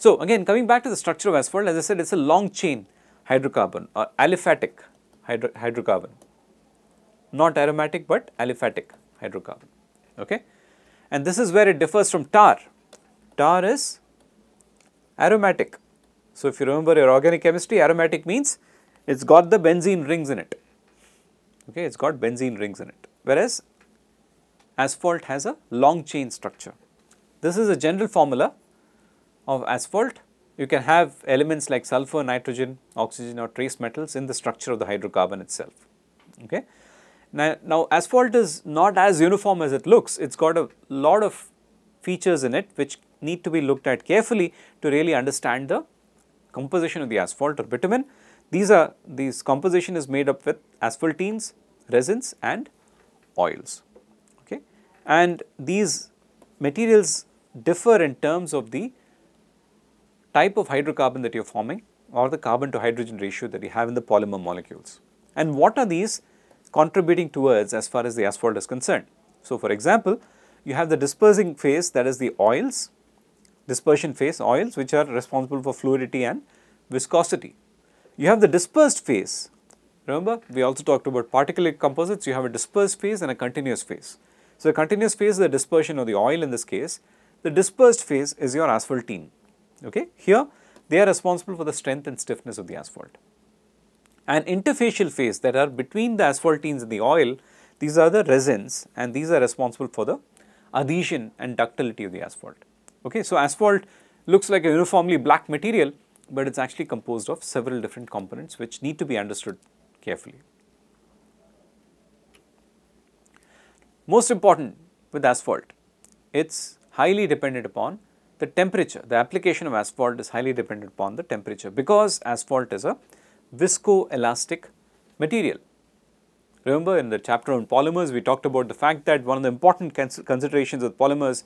So, again coming back to the structure of asphalt, as I said, it is a long chain hydrocarbon or uh, aliphatic hydro hydrocarbon, not aromatic but aliphatic hydrocarbon. Okay? And this is where it differs from tar. Tar is aromatic. So, if you remember your organic chemistry, aromatic means it has got the benzene rings in it. Okay, it has got benzene rings in it, whereas asphalt has a long chain structure. This is a general formula of asphalt, you can have elements like sulfur, nitrogen, oxygen or trace metals in the structure of the hydrocarbon itself. Okay? Now, now asphalt is not as uniform as it looks, it has got a lot of features in it which need to be looked at carefully to really understand the composition of the asphalt or bitumen. These are, these composition is made up with asphaltenes, resins and oils. Okay? And these materials differ in terms of the type of hydrocarbon that you are forming or the carbon to hydrogen ratio that you have in the polymer molecules. And what are these contributing towards as far as the asphalt is concerned? So, for example, you have the dispersing phase that is the oils, dispersion phase oils which are responsible for fluidity and viscosity. You have the dispersed phase, remember we also talked about particulate composites, you have a dispersed phase and a continuous phase. So, the continuous phase is the dispersion of the oil in this case, the dispersed phase is your asphaltene. Okay? Here, they are responsible for the strength and stiffness of the asphalt. And interfacial phase that are between the asphaltenes and the oil, these are the resins and these are responsible for the adhesion and ductility of the asphalt. Okay? So, asphalt looks like a uniformly black material, but it is actually composed of several different components which need to be understood carefully. Most important with asphalt, it is highly dependent upon the temperature, the application of asphalt is highly dependent upon the temperature because asphalt is a viscoelastic material. Remember in the chapter on polymers, we talked about the fact that one of the important considerations with polymers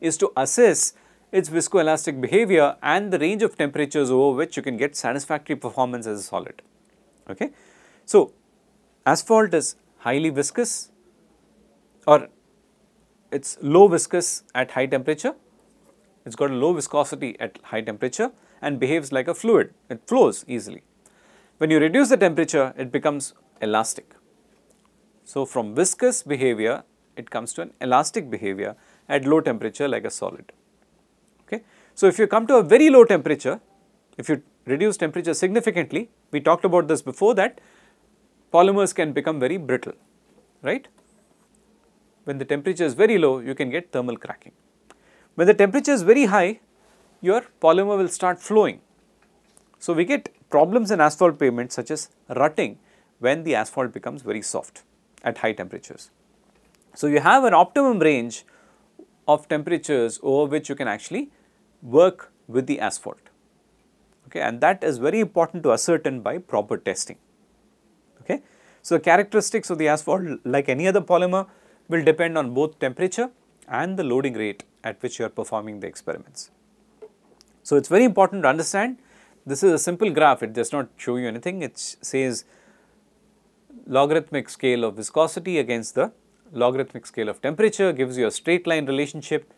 is to assess its viscoelastic behavior and the range of temperatures over which you can get satisfactory performance as a solid. Okay? So, asphalt is highly viscous or it is low viscous at high temperature it's got a low viscosity at high temperature and behaves like a fluid. It flows easily. When you reduce the temperature, it becomes elastic. So, from viscous behavior, it comes to an elastic behavior at low temperature like a solid. Okay? So, if you come to a very low temperature, if you reduce temperature significantly, we talked about this before that polymers can become very brittle, right? When the temperature is very low, you can get thermal cracking. When the temperature is very high, your polymer will start flowing. So, we get problems in asphalt pavement, such as rutting when the asphalt becomes very soft at high temperatures. So, you have an optimum range of temperatures over which you can actually work with the asphalt okay and that is very important to ascertain by proper testing okay. So, characteristics of the asphalt like any other polymer will depend on both temperature and the loading rate at which you are performing the experiments. So, it is very important to understand this is a simple graph, it does not show you anything, it says logarithmic scale of viscosity against the logarithmic scale of temperature gives you a straight line relationship.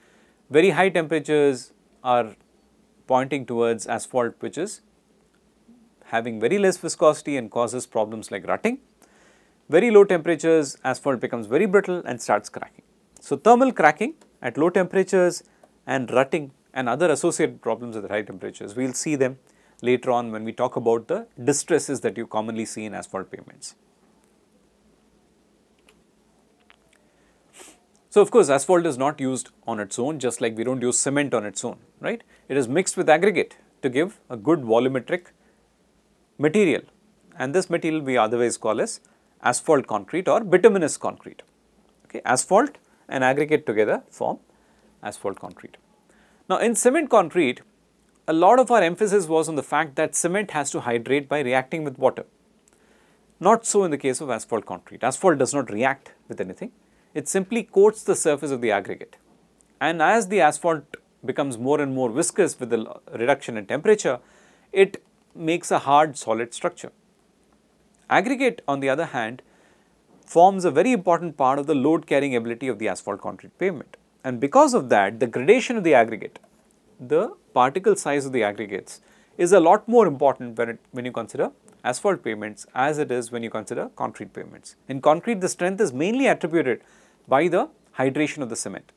Very high temperatures are pointing towards asphalt which is having very less viscosity and causes problems like rutting. Very low temperatures, asphalt becomes very brittle and starts cracking. So, thermal cracking at low temperatures and rutting and other associated problems at high temperatures. We will see them later on when we talk about the distresses that you commonly see in asphalt pavements. So, of course, asphalt is not used on its own just like we do not use cement on its own, right. It is mixed with aggregate to give a good volumetric material and this material we otherwise call as asphalt concrete or bituminous concrete. Okay. Asphalt and aggregate together form asphalt concrete. Now, in cement concrete, a lot of our emphasis was on the fact that cement has to hydrate by reacting with water. Not so in the case of asphalt concrete. Asphalt does not react with anything. It simply coats the surface of the aggregate. And as the asphalt becomes more and more viscous with the reduction in temperature, it makes a hard solid structure. Aggregate on the other hand forms a very important part of the load carrying ability of the asphalt concrete pavement. And because of that, the gradation of the aggregate, the particle size of the aggregates is a lot more important when, it, when you consider asphalt pavements as it is when you consider concrete pavements. In concrete, the strength is mainly attributed by the hydration of the cement,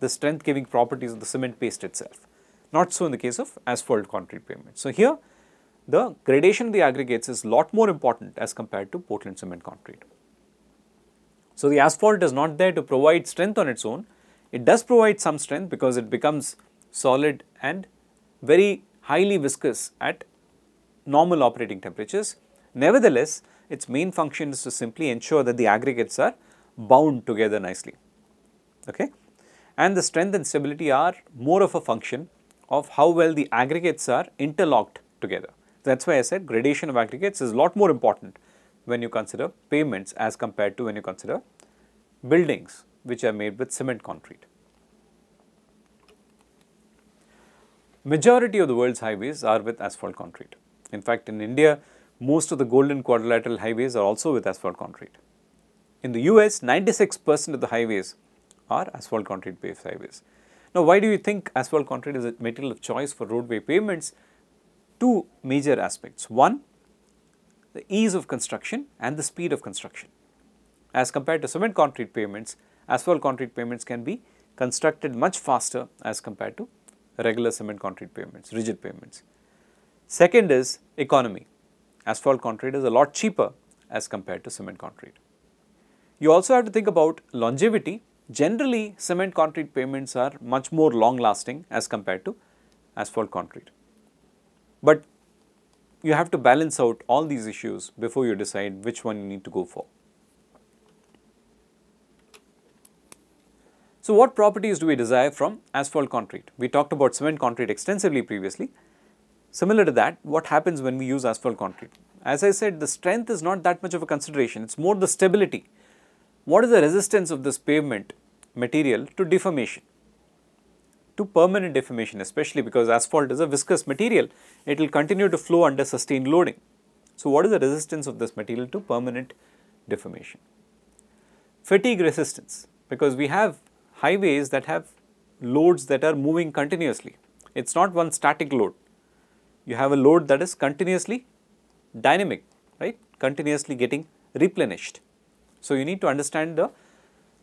the strength giving properties of the cement paste itself. Not so in the case of asphalt concrete pavements. So here, the gradation of the aggregates is lot more important as compared to Portland cement concrete. So the asphalt is not there to provide strength on its own. It does provide some strength because it becomes solid and very highly viscous at normal operating temperatures. Nevertheless, its main function is to simply ensure that the aggregates are bound together nicely. Okay? And the strength and stability are more of a function of how well the aggregates are interlocked together. That is why I said gradation of aggregates is a lot more important when you consider payments as compared to when you consider buildings which are made with cement concrete. Majority of the world's highways are with asphalt concrete. In fact, in India, most of the golden quadrilateral highways are also with asphalt concrete. In the US, 96% of the highways are asphalt concrete paved highways. Now, why do you think asphalt concrete is a material of choice for roadway pavements? Two major aspects. One, the ease of construction and the speed of construction. As compared to cement concrete pavements, asphalt concrete pavements can be constructed much faster as compared to regular cement concrete pavements, rigid pavements. Second is economy. Asphalt concrete is a lot cheaper as compared to cement concrete. You also have to think about longevity. Generally, cement concrete pavements are much more long lasting as compared to asphalt concrete. But you have to balance out all these issues before you decide which one you need to go for. So what properties do we desire from asphalt concrete? We talked about cement concrete extensively previously. Similar to that, what happens when we use asphalt concrete? As I said, the strength is not that much of a consideration, it's more the stability. What is the resistance of this pavement material to deformation? to permanent deformation, especially because asphalt is a viscous material. It will continue to flow under sustained loading. So, what is the resistance of this material to permanent deformation? Fatigue resistance, because we have highways that have loads that are moving continuously. It is not one static load. You have a load that is continuously dynamic, right, continuously getting replenished. So, you need to understand the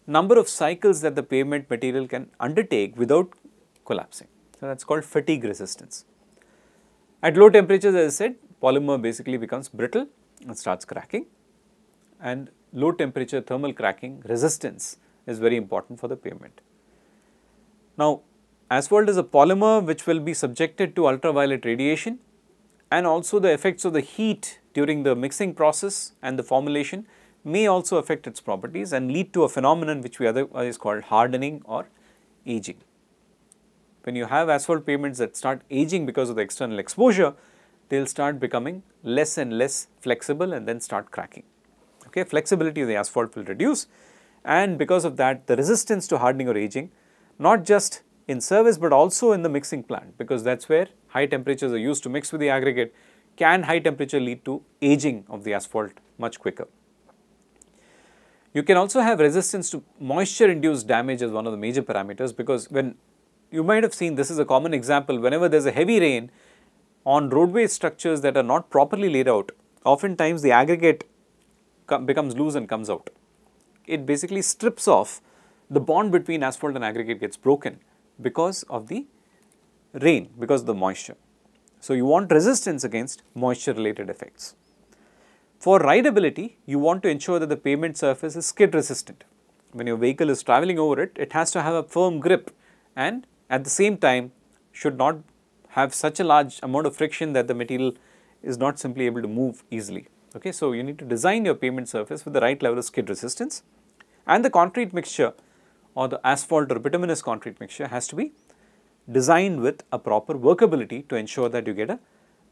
number of cycles that the pavement material can undertake without collapsing. So that's called fatigue resistance. At low temperatures, as I said, polymer basically becomes brittle and starts cracking. And low temperature thermal cracking resistance is very important for the pavement. Now, asphalt is a polymer which will be subjected to ultraviolet radiation and also the effects of the heat during the mixing process and the formulation may also affect its properties and lead to a phenomenon which we otherwise call hardening or aging when you have asphalt pavements that start aging because of the external exposure, they'll start becoming less and less flexible and then start cracking. Okay, flexibility of the asphalt will reduce and because of that the resistance to hardening or aging not just in service but also in the mixing plant because that's where high temperatures are used to mix with the aggregate can high temperature lead to aging of the asphalt much quicker. You can also have resistance to moisture induced damage as one of the major parameters because when you might have seen this is a common example whenever there's a heavy rain on roadway structures that are not properly laid out, oftentimes the aggregate becomes loose and comes out. It basically strips off the bond between asphalt and aggregate gets broken because of the rain, because of the moisture. So, you want resistance against moisture related effects. For rideability, you want to ensure that the pavement surface is skid resistant. When your vehicle is traveling over it, it has to have a firm grip and at the same time should not have such a large amount of friction that the material is not simply able to move easily. Okay, so you need to design your pavement surface with the right level of skid resistance and the concrete mixture or the asphalt or bituminous concrete mixture has to be designed with a proper workability to ensure that you get a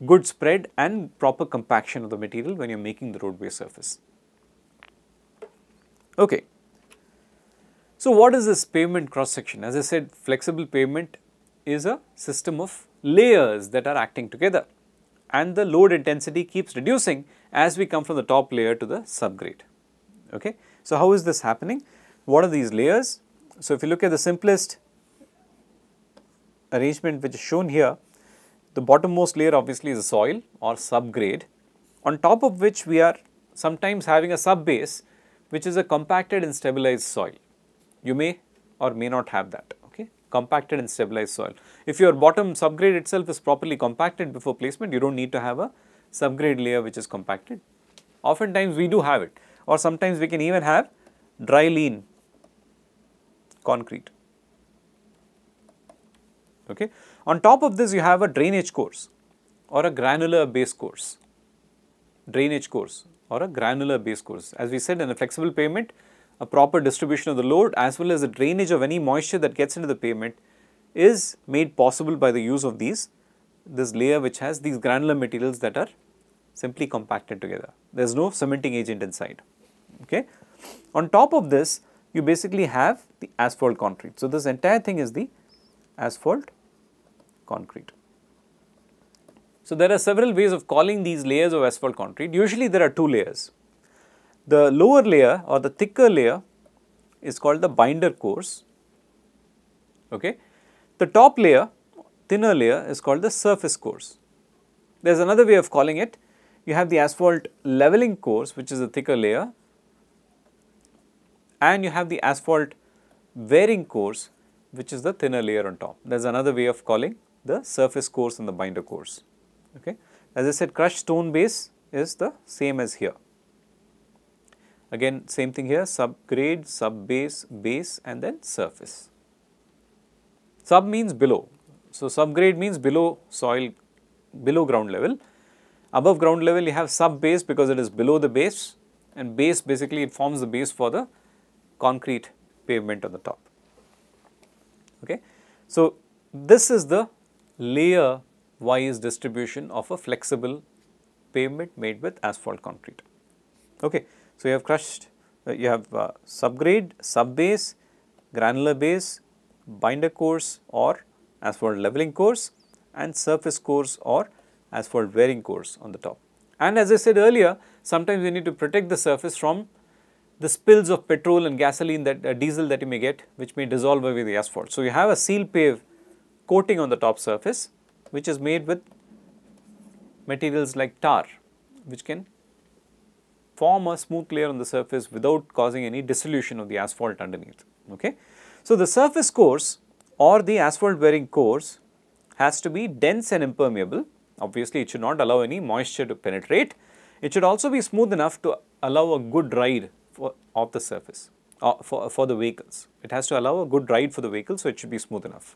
good spread and proper compaction of the material when you are making the roadway surface. Okay. So what is this pavement cross section? As I said, flexible pavement is a system of layers that are acting together and the load intensity keeps reducing as we come from the top layer to the subgrade. Okay? So how is this happening? What are these layers? So if you look at the simplest arrangement which is shown here, the bottommost layer obviously is the soil or subgrade on top of which we are sometimes having a subbase which is a compacted and stabilized soil you may or may not have that okay compacted and stabilized soil. If your bottom subgrade itself is properly compacted before placement you do not need to have a subgrade layer which is compacted. Oftentimes we do have it or sometimes we can even have dry lean concrete. Okay. On top of this you have a drainage course or a granular base course, drainage course or a granular base course. As we said in a flexible pavement, a proper distribution of the load as well as the drainage of any moisture that gets into the pavement is made possible by the use of these this layer which has these granular materials that are simply compacted together. There is no cementing agent inside. Okay? On top of this, you basically have the asphalt concrete. So, this entire thing is the asphalt concrete. So, there are several ways of calling these layers of asphalt concrete. Usually, there are two layers. The lower layer or the thicker layer is called the binder course. Okay. The top layer, thinner layer is called the surface course. There is another way of calling it. You have the asphalt leveling course which is the thicker layer and you have the asphalt wearing course which is the thinner layer on top. There is another way of calling the surface course and the binder course. Okay. As I said crushed stone base is the same as here. Again same thing here subgrade, subbase, base and then surface. Sub means below. So, subgrade means below soil, below ground level. Above ground level you have subbase because it is below the base and base basically it forms the base for the concrete pavement on the top. Okay. So, this is the layer wise distribution of a flexible pavement made with asphalt concrete. Okay. So, you have crushed, uh, you have uh, subgrade, subbase, granular base, binder cores or asphalt leveling cores and surface cores or asphalt wearing cores on the top. And as I said earlier, sometimes you need to protect the surface from the spills of petrol and gasoline that uh, diesel that you may get which may dissolve away the asphalt. So, you have a seal pave coating on the top surface which is made with materials like tar which can form a smooth layer on the surface without causing any dissolution of the asphalt underneath. Okay? So, the surface course or the asphalt bearing course has to be dense and impermeable. Obviously, it should not allow any moisture to penetrate. It should also be smooth enough to allow a good ride for, of the surface uh, for, for the vehicles. It has to allow a good ride for the vehicle, so it should be smooth enough.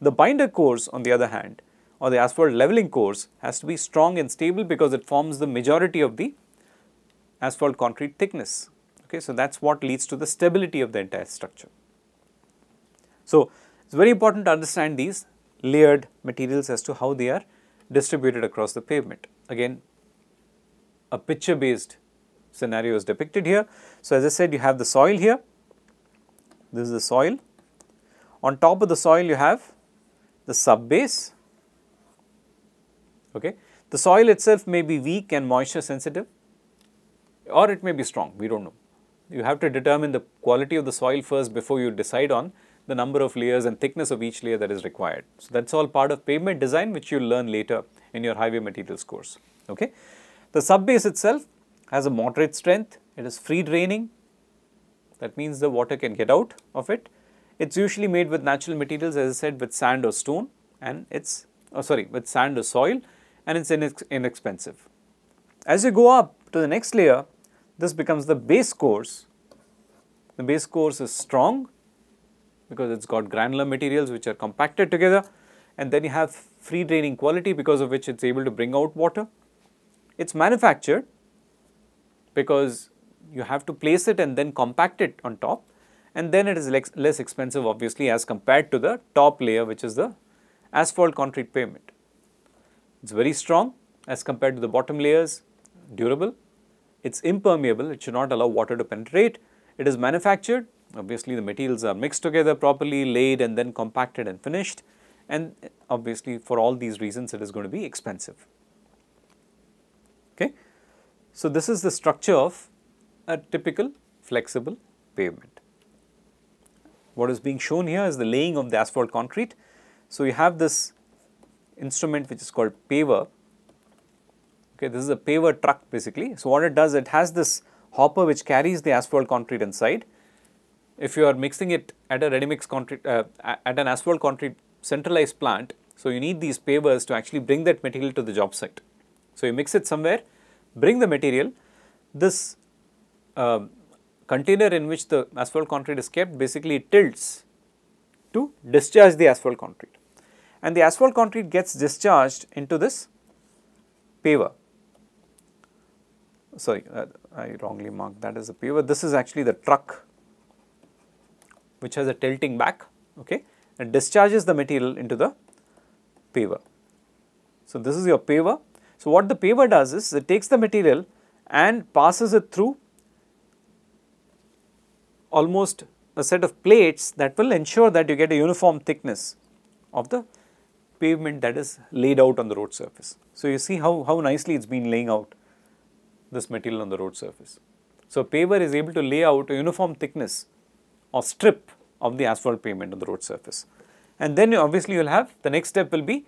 The binder course, on the other hand, or the asphalt leveling course has to be strong and stable because it forms the majority of the asphalt concrete thickness. Okay, so that's what leads to the stability of the entire structure. So it's very important to understand these layered materials as to how they are distributed across the pavement. Again, a picture based scenario is depicted here. So as I said, you have the soil here. This is the soil. On top of the soil, you have the subbase. Okay. The soil itself may be weak and moisture sensitive or it may be strong, we don't know. You have to determine the quality of the soil first before you decide on the number of layers and thickness of each layer that is required. So that's all part of pavement design which you'll learn later in your highway materials course, okay. The subbase itself has a moderate strength, it is free draining, that means the water can get out of it. It's usually made with natural materials as I said with sand or stone and it's, oh sorry, with sand or soil and it's inex inexpensive. As you go up to the next layer, this becomes the base course. The base course is strong because it has got granular materials which are compacted together and then you have free draining quality because of which it is able to bring out water. It is manufactured because you have to place it and then compact it on top and then it is less, expensive obviously as compared to the top layer which is the asphalt concrete pavement. It is very strong as compared to the bottom layers, durable it's impermeable, it should not allow water to penetrate. It is manufactured, obviously the materials are mixed together properly, laid and then compacted and finished and obviously for all these reasons it is going to be expensive. Okay. So, this is the structure of a typical flexible pavement. What is being shown here is the laying of the asphalt concrete. So, you have this instrument which is called paver Okay, this is a paver truck basically. So what it does, it has this hopper which carries the asphalt concrete inside. If you are mixing it at a ready mix concrete, uh, at an asphalt concrete centralized plant, so you need these pavers to actually bring that material to the job site. So you mix it somewhere, bring the material, this uh, container in which the asphalt concrete is kept basically tilts to discharge the asphalt concrete. And the asphalt concrete gets discharged into this paver sorry uh, I wrongly marked that as a paver. This is actually the truck which has a tilting back okay, and discharges the material into the paver. So, this is your paver. So, what the paver does is it takes the material and passes it through almost a set of plates that will ensure that you get a uniform thickness of the pavement that is laid out on the road surface. So, you see how, how nicely it has been laying out this material on the road surface. So, paver is able to lay out a uniform thickness or strip of the asphalt pavement on the road surface. And then obviously you will have the next step will be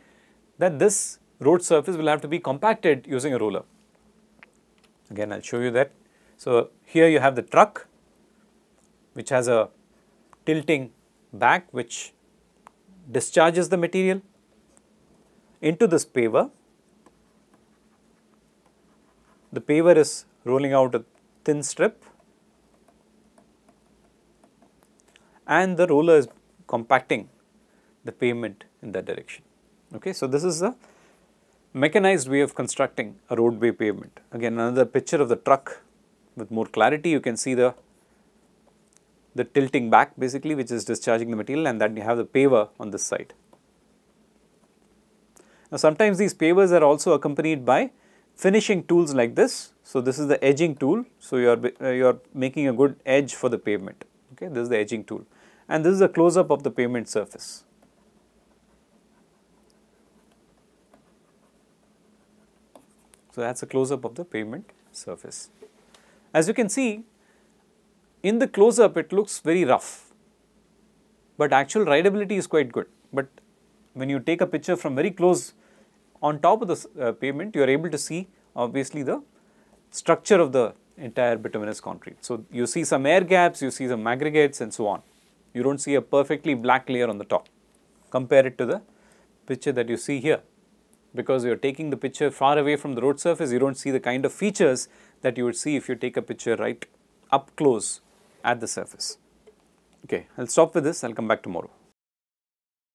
that this road surface will have to be compacted using a roller. Again, I will show you that. So, here you have the truck which has a tilting back which discharges the material into this paver the paver is rolling out a thin strip and the roller is compacting the pavement in that direction. Okay, so this is a mechanized way of constructing a roadway pavement. Again, another picture of the truck with more clarity. You can see the the tilting back basically which is discharging the material and then you have the paver on this side. Now, sometimes these pavers are also accompanied by finishing tools like this. So, this is the edging tool. So, you are, uh, you are making a good edge for the pavement, okay. This is the edging tool and this is a close up of the pavement surface. So, that is a close up of the pavement surface. As you can see, in the close up it looks very rough, but actual rideability is quite good. But when you take a picture from very close, on top of the uh, pavement, you are able to see obviously the structure of the entire bituminous concrete. So, you see some air gaps, you see some aggregates and so on. You do not see a perfectly black layer on the top. Compare it to the picture that you see here. Because you are taking the picture far away from the road surface, you do not see the kind of features that you would see if you take a picture right up close at the surface. Okay, I will stop with this, I will come back tomorrow.